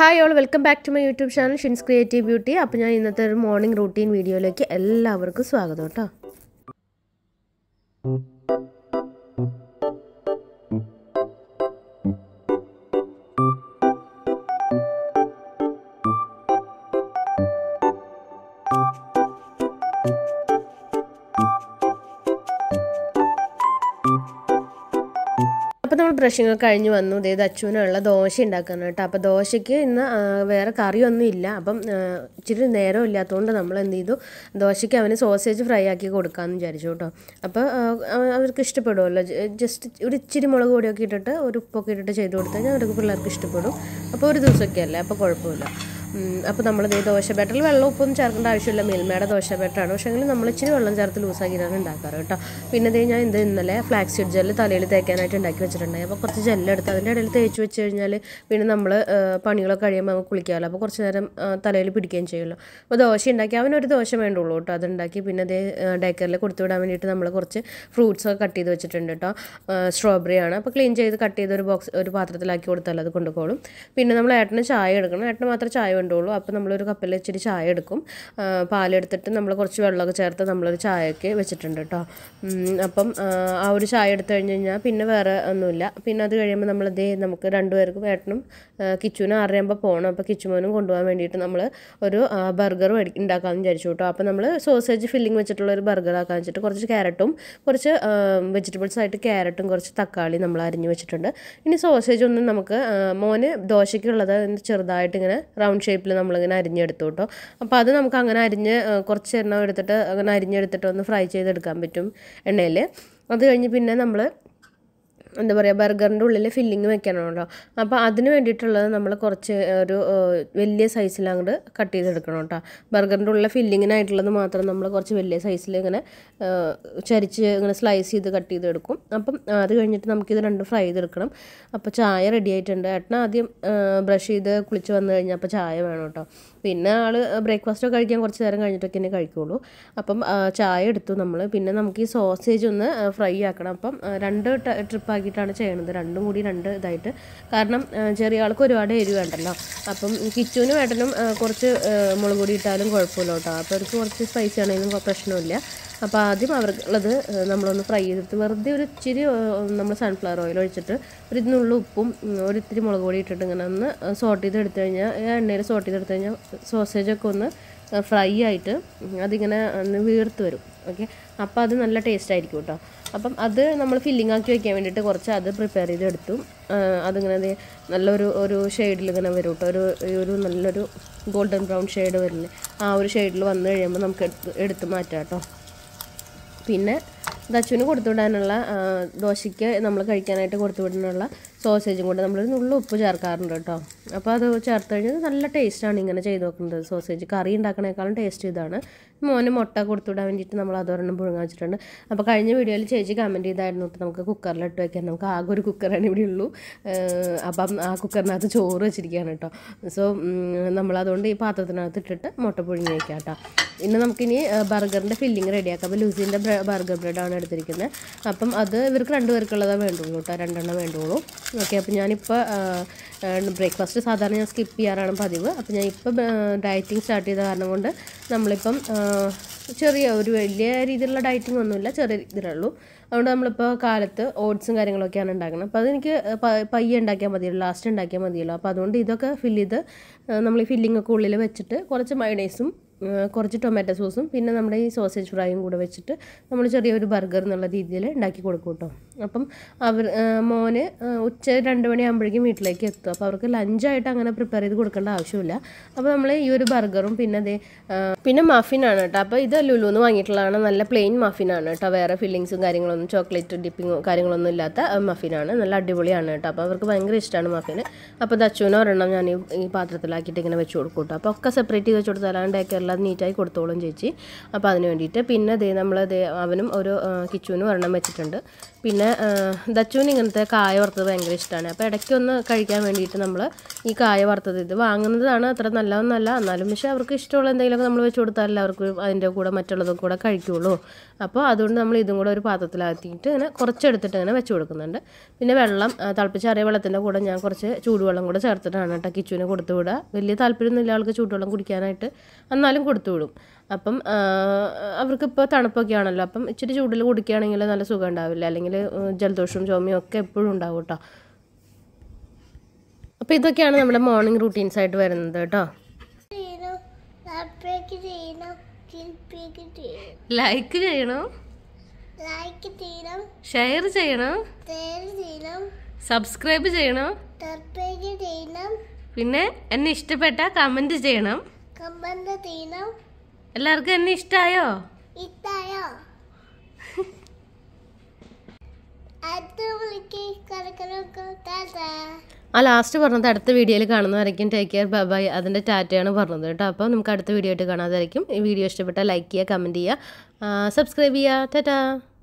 hi all welcome back to my YouTube channel Shin's creative beauty അപ്പോൾ ഞാൻ ഇന്നത്തെ ഒരു മോർണിംഗ് റൂട്ടീൻ വീഡിയോയിലേക്ക് എല്ലാവർക്കും സ്വാഗതം കേട്ടോ thank you നമ്മൾ ബ്രഷിങ് കഴിഞ്ഞ് വന്നു ഇതേത് അച്ഛനുള്ള ദോശ ഉണ്ടാക്കണം കേട്ടോ അപ്പോൾ ദോശയ്ക്ക് ഇന്ന് വേറെ കറിയൊന്നും ഇല്ല അപ്പം ഇച്ചിരി നേരം ഇല്ലാത്തതുകൊണ്ട് നമ്മൾ എന്ത് ചെയ്തു ദോശയ്ക്ക് അവന് സോസേജ് ഫ്രൈ ആക്കി കൊടുക്കാമെന്ന് വിചാരിച്ചു കേട്ടോ അപ്പോൾ അവർക്ക് ഇഷ്ടപ്പെടുമല്ലോ ജസ്റ്റ് ഒരു ഇച്ചിരി മുളക് പൊടിയൊക്കെ ഇട്ടിട്ട് ഒരു ഉപ്പൊക്കെ ഇട്ടിട്ട് ചെയ്ത് കൊടുത്താൽ അവർക്ക് പിള്ളേർക്ക് ഇഷ്ടപ്പെടും അപ്പോൾ ഒരു ദിവസമൊക്കെ അല്ലേ അപ്പോൾ കുഴപ്പമില്ല അപ്പോൾ നമ്മൾ ഇതേ ദോശ ബാറ്ററിൽ വെള്ളം ഉപ്പൊന്നും ചേർക്കേണ്ട ആവശ്യമില്ല മിൽമയുടെ ദോശ ബാറ്ററാണ് പക്ഷേ എങ്കിലും നമ്മൾ ഇച്ചിരി വെള്ളം ചേർത്ത് ലൂസാക്കിയിട്ടാണ് ഉണ്ടാക്കാറ് കേട്ടോ പിന്നെ ഇതേ ഞാൻ ഇത് ഇന്നലെ ഫ്ലാക്സ് സീഡ് ജെല്ല് തലയിൽ തേക്കാനായിട്ട് ഉണ്ടാക്കി വെച്ചിട്ടുണ്ടായി അപ്പോൾ കുറച്ച് ജെല്ലെടുത്ത് അതിൻ്റെ ഇടയിൽ തേച്ച് വെച്ച് കഴിഞ്ഞാൽ പിന്നെ നമ്മൾ പണികളൊക്കെ കഴിയുമ്പോൾ നമുക്ക് കുളിക്കാമല്ലോ അപ്പോൾ കുറച്ച് നേരം തലയിൽ പിടിക്കുകയും ചെയ്യുള്ളൂ അപ്പോൾ ദോശ ഉണ്ടാക്കി അവനൊരു ദോശ വേണ്ടുള്ളൂ കേട്ടോ അതുണ്ടാക്കി പിന്നെ അതേ ഡേക്കറിൽ കൊടുത്തു വിടാൻ വേണ്ടിയിട്ട് നമ്മൾ കുറച്ച് ഫ്രൂട്ട്സൊക്കെ കട്ട് ചെയ്ത് വെച്ചിട്ടുണ്ട് കേട്ടോ സ്ട്രോബെറി ആണ് അപ്പോൾ ക്ലീൻ ചെയ്ത് കട്ട് ചെയ്ത് ഒരു ബോക്സ് ഒരു പാത്രത്തിലാക്കി കൊടുത്താൽ അത് കൊണ്ടുപോകും പിന്നെ നമ്മൾ ഏട്ടന് ചായ എടുക്കണം ഏട്ടന് മാത്രം ചായ കണ്ടോളൂ അപ്പോൾ നമ്മളൊരു കപ്പിൽ വെച്ചിട്ട് ചായ എടുക്കും പാലെടുത്തിട്ട് നമ്മൾ കുറച്ച് വെള്ളമൊക്കെ ചേർത്ത് നമ്മളൊരു ചായയൊക്കെ വെച്ചിട്ടുണ്ട് കേട്ടോ അപ്പം ആ ഒരു ചായ എടുത്തു കഴിഞ്ഞ് കഴിഞ്ഞാൽ പിന്നെ വേറെ ഒന്നുമില്ല പിന്നെ അത് കഴിയുമ്പോൾ നമ്മൾ ഇതേ നമുക്ക് രണ്ടുപേർക്കും ഏട്ടനും കിച്ചുവിനും ആറരയാകുമ്പോൾ പോകണം അപ്പോൾ കിച്ചുമോനും കൊണ്ടുപോകാൻ വേണ്ടിയിട്ട് നമ്മൾ ഒരു ബർഗർ ഉണ്ടാക്കാമെന്ന് വിചാരിച്ചു കേട്ടോ അപ്പോൾ നമ്മൾ സോസേജ് ഫില്ലിംഗ് വെച്ചിട്ടുള്ള ഒരു ബർഗർ ആക്കാൻ വെച്ചിട്ട് കുറച്ച് ക്യാരറ്റും കുറച്ച് വെജിറ്റബിൾസ് ആയിട്ട് ക്യാരറ്റും കുറച്ച് തക്കാളി നമ്മൾ അരിഞ്ഞ് വെച്ചിട്ടുണ്ട് ഇനി സോസേജ് ഒന്നും നമുക്ക് മോന് ദോശയ്ക്കുള്ളത് ചെറുതായിട്ട് ഇങ്ങനെ റൗണ്ട് ഷേപ്പ് ഷേപ്പിൽ നമ്മളിങ്ങനെ അരിഞ്ഞെടുത്തു കേട്ടോ അപ്പോൾ അത് നമുക്ക് അങ്ങനെ അരിഞ്ഞ് കുറച്ച് എണ്ണ എടുത്തിട്ട് അങ്ങനെ അരിഞ്ഞെടുത്തിട്ട് ഒന്ന് ഫ്രൈ ചെയ്തെടുക്കാൻ പറ്റും എണ്ണയിൽ അത് കഴിഞ്ഞ് പിന്നെ നമ്മൾ എന്താ പറയുക ബർഗറിൻ്റെ ഉള്ളിൽ ഫില്ലിങ് വെക്കണമല്ലോ അപ്പോൾ അതിന് വേണ്ടിയിട്ടുള്ളത് നമ്മൾ കുറച്ച് ഒരു വലിയ സൈസിൽ അങ്ങോട്ട് കട്ട് ചെയ്തെടുക്കണം കേട്ടോ ബർഗറിൻ്റെ ഉള്ള ഫില്ലിങ്ങിനായിട്ടുള്ളത് മാത്രം നമ്മൾ കുറച്ച് വലിയ സൈസിൽ ഇങ്ങനെ ചരിച്ച് ഇങ്ങനെ സ്ലൈസ് ചെയ്ത് കട്ട് ചെയ്തെടുക്കും അപ്പം അത് കഴിഞ്ഞിട്ട് നമുക്കിത് രണ്ടും ഫ്രൈ ചെയ്തെടുക്കണം അപ്പോൾ ചായ റെഡി ആയിട്ടുണ്ട് ഏട്ടൻ ആദ്യം ബ്രഷ് ചെയ്ത് കുളിച്ച് വന്നു കഴിഞ്ഞാൽ അപ്പോൾ ചായ വേണം കേട്ടോ പിന്നെ ആൾ ബ്രേക്ക്ഫാസ്റ്റ് ഒക്കെ കഴിക്കാൻ കുറച്ച് നേരം കഴിഞ്ഞിട്ടൊക്കെ തന്നെ കഴിക്കുള്ളൂ അപ്പം ചായ എടുത്തു നമ്മൾ പിന്നെ നമുക്ക് ഈ സോസേജ് ഒന്ന് ഫ്രൈ ആക്കണം അപ്പം രണ്ട് ട്രിപ്പ് ഉണ്ടാക്കിയിട്ടാണ് ചെയ്യണത് രണ്ടും കൂടി രണ്ട് ഇതായിട്ട് കാരണം ചെറിയ ആൾക്ക് ഒരുപാട് എരിവ് വേണ്ടല്ലോ അപ്പം കിച്ചുവിനും ഏട്ടനും കുറച്ച് മുളക് പൊടി ഇട്ടാലും കുഴപ്പമില്ല കേട്ടോ അപ്പോൾ അവർക്ക് കുറച്ച് സ്പൈസി ആണെങ്കിലും പ്രശ്നമില്ല അപ്പോൾ ആദ്യം അവർക്കുള്ളത് നമ്മളൊന്ന് ഫ്രൈ ചെയ്തിട്ട് വെറുതെ ഒരു ഇച്ചിരി നമ്മൾ സൺഫ്ലവർ ഓയിൽ ഒഴിച്ചിട്ട് ഒരു ഇതിനുള്ള ഉപ്പും ഒരു ഇത്തിരി മുളക് പൊടി ഇട്ടിട്ട് ഇങ്ങനെ ഒന്ന് സോട്ട് ചെയ്ത് എടുത്തു കഴിഞ്ഞാൽ എണ്ണയിൽ സോട്ട് ചെയ്ത് എടുത്തു കഴിഞ്ഞാൽ സോസേജൊക്കെ ഒന്ന് ഫ്രൈ ആയിട്ട് അതിങ്ങനെ ഒന്ന് വീർത്ത് വരും ഓക്കെ അപ്പോൾ അത് നല്ല ടേസ്റ്റ് ആയിരിക്കും കേട്ടോ അപ്പം അത് നമ്മൾ ഫില്ലിംഗ് ആക്കി വെക്കാൻ വേണ്ടിയിട്ട് കുറച്ച് അത് പ്രിപ്പയർ ചെയ്തെടുത്തു അതിങ്ങനെ നല്ലൊരു ഒരു ഷെയ്ഡിൽ ഇങ്ങനെ വരും കേട്ടോ ഒരു ഒരു നല്ലൊരു ഗോൾഡൻ ബ്രൗൺ ഷെയ്ഡ് വരില്ലേ ആ ഒരു ഷെയ്ഡിൽ വന്നു കഴിയുമ്പോൾ നമുക്ക് എടുത്ത് എടുത്ത് മാറ്റാം കേട്ടോ പിന്നെ ദച്ചുവിന് കൊടുത്തുവിടാനുള്ള ദോശയ്ക്ക് നമ്മൾ കഴിക്കാനായിട്ട് കൊടുത്തുവിടാനുള്ള സോസേജും കൂടെ നമ്മൾ നുള്ള ഉപ്പ് ചേർക്കാറുണ്ട് കേട്ടോ അപ്പോൾ അത് ചേർത്ത് കഴിഞ്ഞാൽ നല്ല ടേസ്റ്റാണ് ഇങ്ങനെ ചെയ്ത് നോക്കുന്നത് സോസേജ് കറി ഉണ്ടാക്കണേക്കാളും ടേസ്റ്റ് ഇതാണ് മോന് മുട്ട കൊടുത്തുവിടാൻ വേണ്ടിയിട്ട് നമ്മൾ അതൊരെണ്ണം പുഴുങ്ങ വെച്ചിട്ടുണ്ട് അപ്പോൾ കഴിഞ്ഞ വീഡിയോയിൽ ചേച്ചി കമൻറ്റ് ചെയ്തായിരുന്നു കേട്ടോ നമുക്ക് കുക്കറിലിട്ട് വയ്ക്കാൻ നമുക്ക് ആകെ ഒരു കുക്കറാണ് ഇവിടെ ഉള്ളൂ അപ്പം ആ കുക്കറിനകത്ത് ചോറ് വെച്ചിരിക്കുകയാണ് കേട്ടോ സോ നമ്മളതുകൊണ്ട് ഈ പാത്രത്തിനകത്ത് ഇട്ടിട്ട് മുട്ട പുഴുങ്ങി വയ്ക്കാം കേട്ടോ ഇനി നമുക്കിനി ബർഗറിൻ്റെ ഫില്ലിങ് റെഡിയാക്കാം അപ്പോൾ ലൂസിൻ്റെ ബർഗർ ബ്രെഡാണ് എടുത്തിരിക്കുന്നത് അപ്പം അത് ഇവർക്ക് രണ്ടുപേർക്കുള്ളതാണ് വേണ്ടുള്ളൂ കേട്ടോ രണ്ടെണ്ണം വേണ്ടുള്ളൂ ഓക്കെ അപ്പോൾ ഞാനിപ്പോൾ ബ്രേക്ക്ഫാസ്റ്റ് സാധാരണ ഞാൻ സ്കിപ്പ് ചെയ്യാറാണ് പതിവ് അപ്പോൾ ഞാൻ ഇപ്പോൾ ഡയറ്റിങ് സ്റ്റാർട്ട് ചെയ്ത കാരണം കൊണ്ട് നമ്മളിപ്പം ചെറിയ ഒരു വലിയ രീതിയിലുള്ള ഡയറ്റിംഗ് ഒന്നുമില്ല ചെറിയ രീതിയിലുള്ളൂ അതുകൊണ്ട് നമ്മളിപ്പോൾ കാലത്ത് ഓട്സും കാര്യങ്ങളൊക്കെയാണ് ഉണ്ടാക്കുന്നത് അപ്പോൾ അതെനിക്ക് പയ്യെ ഉണ്ടാക്കിയാൽ മതിയല്ലോ ലാസ്റ്റ് ഉണ്ടാക്കിയാൽ മതിയല്ലോ അപ്പോൾ അതുകൊണ്ട് ഇതൊക്കെ ഫില്ല് ചെയ്ത് നമ്മൾ ഈ ഫില്ലിംഗ് ഒക്കെ ഉള്ളിൽ വെച്ചിട്ട് കുറച്ച് മയണൈസും കുറച്ച് ടൊമാറ്റോ സോസും പിന്നെ നമ്മുടെ ഈ സോസേജ് ഫ്രൈയും കൂടെ വെച്ചിട്ട് നമ്മൾ ചെറിയൊരു ബർഗർ എന്നുള്ള രീതിയിൽ ഉണ്ടാക്കി കൊടുക്കും കേട്ടോ അപ്പം അവർ മോന് ഉച്ച രണ്ട് മണിയാകുമ്പോഴേക്കും വീട്ടിലേക്ക് എത്തും അപ്പോൾ അവർക്ക് ലഞ്ചായിട്ട് അങ്ങനെ പ്രിപ്പയർ ചെയ്ത് കൊടുക്കേണ്ട ആവശ്യമില്ല അപ്പോൾ നമ്മൾ ഈ ഒരു ബർഗറും പിന്നെ അതേ പിന്നെ മഫിനാണ് കേട്ടോ അപ്പോൾ ഇത് ലുലുന്ന് വാങ്ങിയിട്ടുള്ളതാണ് നല്ല പ്ലെയിൻ മഫിനാണ് കേട്ടോ വേറെ ഫില്ലിങ്സും കാര്യങ്ങളൊന്നും ചോക്ലേറ്റ് ഡിപ്പിങ്ങും കാര്യങ്ങളൊന്നും ഇല്ലാത്ത മഫിനാണ് നല്ല അടിപൊളിയാണ് കേട്ടോ അപ്പോൾ അവർക്ക് ഭയങ്കര ഇഷ്ടമാണ് മഫിന് അപ്പോൾ ദച്ചുവിന് ഒരെണ്ണം ഞാൻ ഈ പാത്രത്തിലാക്കിയിട്ട് ഇങ്ങനെ വെച്ച് കൊടുക്കും കേട്ടോ അപ്പോൾ ഒക്കെ സെപ്പറേറ്റ് ചെയ്ത് വെച്ച് കൊടുത്താലാണ്ട് എല്ലാം നീറ്റായി കൊടുത്തോളും ചേച്ചി അപ്പോൾ അതിന് വേണ്ടിയിട്ട് പിന്നെ അതേ നമ്മൾ അവനും ഒരു കിച്ചുവിനും ഒരെണ്ണം വെച്ചിട്ടുണ്ട് പിന്നെ പിന്നെ ദച്ചുവിന് ഇങ്ങനത്തെ കായ വറുത്തത് ഭയങ്കര ഇഷ്ടമാണ് അപ്പോൾ ഒന്ന് കഴിക്കാൻ വേണ്ടിയിട്ട് നമ്മൾ ഈ കായ വറുത്തത് ഇത് വാങ്ങുന്നതാണ് അത്ര നല്ലതെന്നല്ല എന്നാലും പക്ഷേ അവർക്ക് ഇഷ്ടമുള്ള എന്തെങ്കിലുമൊക്കെ നമ്മൾ വെച്ച് കൊടുത്താലല്ല അവർക്ക് അതിൻ്റെ കൂടെ മറ്റുള്ളതും കൂടെ കഴിക്കുള്ളൂ അപ്പോൾ അതുകൊണ്ട് നമ്മൾ ഇതും കൂടെ ഒരു പാത്രത്തിലാക്കിയിട്ട് ഇങ്ങനെ കുറച്ചെടുത്തിട്ട് ഇങ്ങനെ വെച്ച് കൊടുക്കുന്നുണ്ട് പിന്നെ വെള്ളം അറിയ വെള്ളത്തിൻ്റെ കൂടെ ഞാൻ കുറച്ച് ചൂടുവെള്ളം കൂടെ ചേർത്തിട്ടാണ് കേട്ടോ കിച്ചുവിന് കൊടുത്തു വിടുക വലിയ ഇല്ല ആൾക്ക് ചൂടുവെള്ളം കുടിക്കാനായിട്ട് എന്നാലും കൊടുത്തു വിടും അപ്പം അവർക്കിപ്പോൾ തണുപ്പൊക്കെ ആണല്ലോ അപ്പം ഇച്ചിരി ചൂടിൽ കുടിക്കുകയാണെങ്കിൽ നല്ല സുഖം ഉണ്ടാവില്ല അല്ലെങ്കിൽ ജലദോഷവും ചുമയും ഒക്കെ എപ്പോഴും ഉണ്ടാവും കേട്ടോ അപ്പം ഇതൊക്കെയാണ് നമ്മുടെ മോർണിംഗ് റൂട്ടീൻസ് ആയിട്ട് വരുന്നത് കേട്ടോ ലൈക്ക് ചെയ്യണോ ലൈക്ക് ചെയ്യണം ഷെയർ ചെയ്യണം സബ്സ്ക്രൈബ് ചെയ്യണം ചെയ്യണം പിന്നെ എന്നെ ഇഷ്ടപ്പെട്ട കമന്റ് ചെയ്യണം കമന്റ് ചെയ്യണം എല്ലാവർക്കും എന്നെ ഇഷ്ടായോ ഇഷ്ടായോ ആ ലാസ്റ്റ് പറഞ്ഞത് അടുത്ത വീഡിയോയിൽ കാണുന്നതായിരിക്കും ടേക്ക് കെയർ ബൈ ബൈ അതിൻ്റെ ടാറ്റയാണ് പറഞ്ഞത് കേട്ടോ അപ്പോൾ നമുക്ക് അടുത്ത വീഡിയോ ആയിട്ട് കാണാതായിരിക്കും ഈ വീഡിയോ ഇഷ്ടപ്പെട്ടാൽ ലൈക്ക് ചെയ്യുക കമൻറ്റ് ചെയ്യുക സബ്സ്ക്രൈബ് ചെയ്യുക ടാറ്റാ